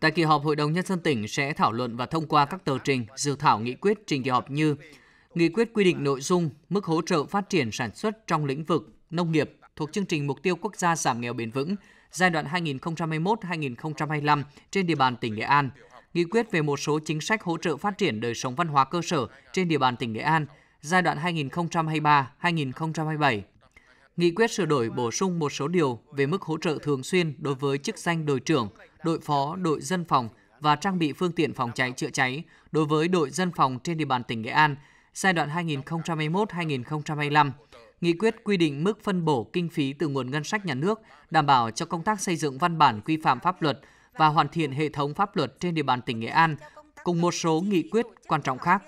Tại kỳ họp, Hội đồng Nhân dân tỉnh sẽ thảo luận và thông qua các tờ trình, dự thảo nghị quyết trình kỳ họp như Nghị quyết quy định nội dung, mức hỗ trợ phát triển sản xuất trong lĩnh vực nông nghiệp thuộc chương trình Mục tiêu Quốc gia giảm nghèo bền vững giai đoạn 2021-2025 trên địa bàn tỉnh Nghệ An, Nghị quyết về một số chính sách hỗ trợ phát triển đời sống văn hóa cơ sở trên địa bàn tỉnh Nghệ An giai đoạn 2023-2027 Nghị quyết sửa đổi bổ sung một số điều về mức hỗ trợ thường xuyên đối với chức danh đội trưởng, đội phó, đội dân phòng và trang bị phương tiện phòng cháy chữa cháy đối với đội dân phòng trên địa bàn tỉnh Nghệ An giai đoạn 2021-2025. Nghị quyết quy định mức phân bổ kinh phí từ nguồn ngân sách nhà nước đảm bảo cho công tác xây dựng văn bản quy phạm pháp luật và hoàn thiện hệ thống pháp luật trên địa bàn tỉnh Nghệ An cùng một số nghị quyết quan trọng khác.